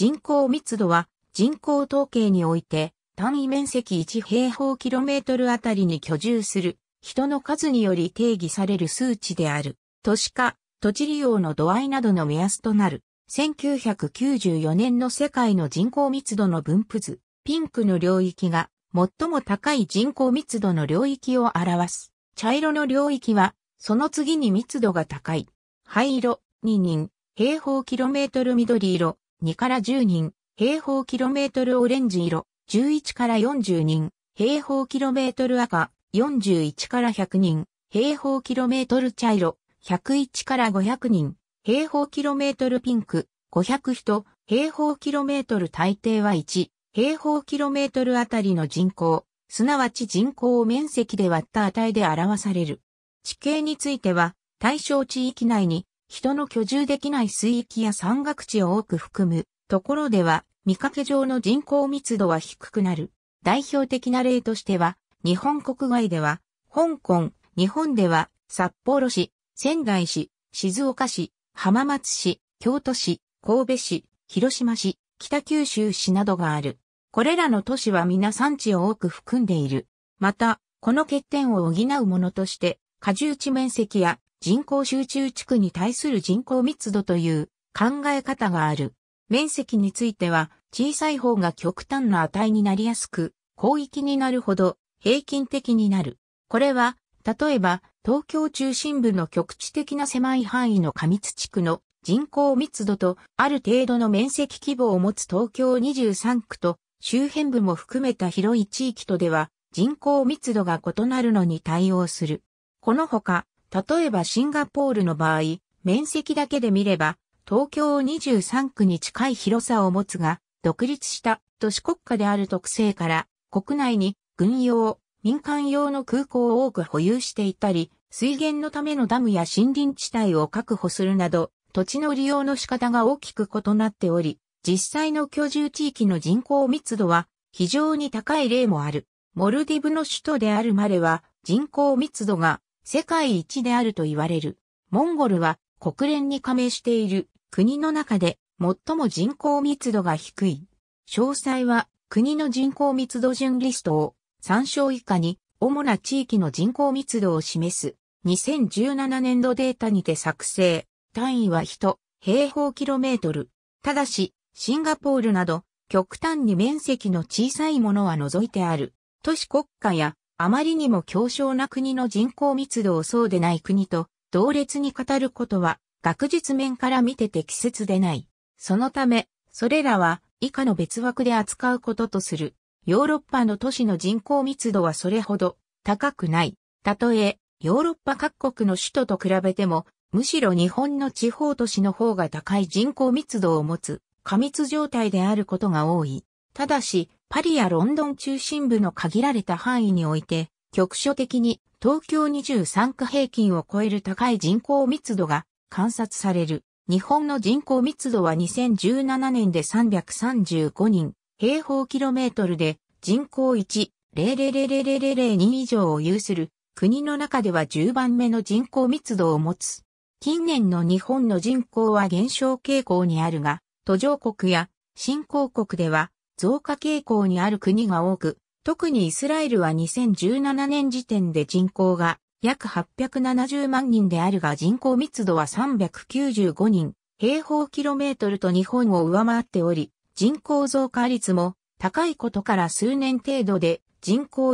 人口密度は人口統計において単位面積1平方キロメートルあたりに居住する人の数により定義される数値である。都市化、土地利用の度合いなどの目安となる。1994年の世界の人口密度の分布図、ピンクの領域が最も高い人口密度の領域を表す。茶色の領域は、その次に密度が高い。灰色、2人、平方キロメートル緑色、2から10人、平方キロメートルオレンジ色、11から40人、平方キロメートル赤、41から100人、平方キロメートル茶色、101から500人、平方キロメートルピンク、500人、平方キロメートル大抵は1、平方キロメートルあたりの人口、すなわち人口を面積で割った値で表される。地形については、対象地域内に人の居住できない水域や山岳地を多く含むところでは、見かけ上の人口密度は低くなる。代表的な例としては、日本国外では、香港、日本では、札幌市、仙台市、静岡市、浜松市、京都市、神戸市、広島市、北九州市などがある。これらの都市は皆産地を多く含んでいる。また、この欠点を補うものとして、過重地面積や人口集中地区に対する人口密度という考え方がある。面積については小さい方が極端な値になりやすく、広域になるほど平均的になる。これは、例えば東京中心部の局地的な狭い範囲の過密地区の人口密度とある程度の面積規模を持つ東京23区と周辺部も含めた広い地域とでは人口密度が異なるのに対応する。このほか例えばシンガポールの場合、面積だけで見れば、東京23区に近い広さを持つが、独立した都市国家である特性から、国内に軍用、民間用の空港を多く保有していたり、水源のためのダムや森林地帯を確保するなど、土地の利用の仕方が大きく異なっており、実際の居住地域の人口密度は非常に高い例もある。モルディブの首都であるマレは人口密度が世界一であると言われる。モンゴルは国連に加盟している国の中で最も人口密度が低い。詳細は国の人口密度順リストを参照以下に主な地域の人口密度を示す2017年度データにて作成。単位は人、平方キロメートル。ただし、シンガポールなど極端に面積の小さいものは除いてある。都市国家やあまりにも強小な国の人口密度をそうでない国と同列に語ることは学術面から見て適切でない。そのため、それらは以下の別枠で扱うこととする。ヨーロッパの都市の人口密度はそれほど高くない。たとえ、ヨーロッパ各国の首都と比べても、むしろ日本の地方都市の方が高い人口密度を持つ過密状態であることが多い。ただし、パリやロンドン中心部の限られた範囲において、局所的に東京23区平均を超える高い人口密度が観察される。日本の人口密度は2017年で335人、平方キロメートルで人口1、0000002以上を有する国の中では10番目の人口密度を持つ。近年の日本の人口は減少傾向にあるが、途上国や新興国では増加傾向にある国が多く、特にイスラエルは2017年時点で人口が約870万人であるが人口密度は395人、平方キロメートルと日本を上回っており、人口増加率も高いことから数年程度で人口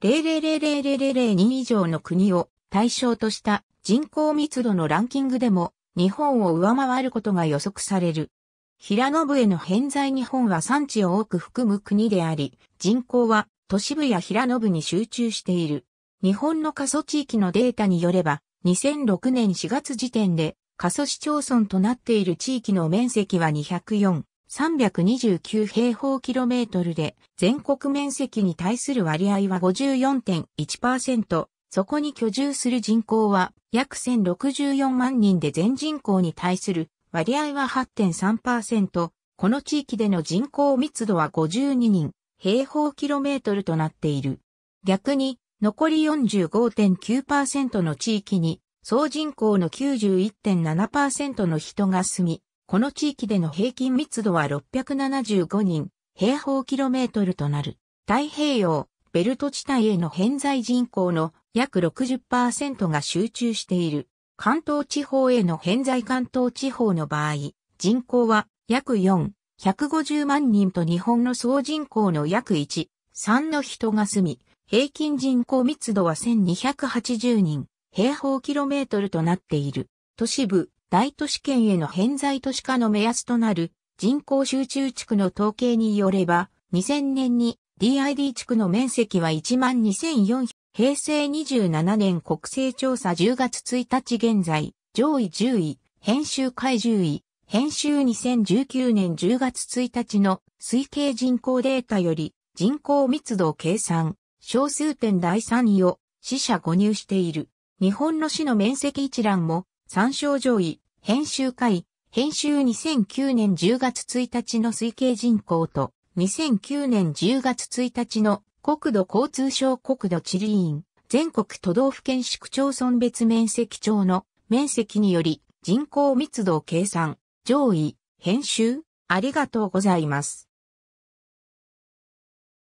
1,0000002以上の国を対象とした人口密度のランキングでも日本を上回ることが予測される。平信への偏在日本は産地を多く含む国であり、人口は都市部や平信に集中している。日本の過疎地域のデータによれば、2006年4月時点で過疎市町村となっている地域の面積は204、329平方キロメートルで、全国面積に対する割合は54.1%、そこに居住する人口は約1064万人で全人口に対する割合は8.3%、この地域での人口密度は52人、平方キロメートルとなっている。逆に、残り45.9%の地域に、総人口の91.7%の人が住み、この地域での平均密度は675人、平方キロメートルとなる。太平洋、ベルト地帯への偏在人口の約60%が集中している。関東地方への偏在関東地方の場合、人口は約4、150万人と日本の総人口の約1、3の人が住み、平均人口密度は1280人、平方キロメートルとなっている。都市部、大都市圏への偏在都市化の目安となる人口集中地区の統計によれば、2000年に DID 地区の面積は12,400平成27年国勢調査10月1日現在、上位10位、編集会10位、編集2019年10月1日の推計人口データより人口密度計算、小数点第3位を死者誤入している。日本の市の面積一覧も参照上位、編集会、編集2009年10月1日の推計人口と2009年10月1日の国土交通省国土地理院、全国都道府県市区町村別面積庁の面積により人口密度計算、上位、編集、ありがとうございます。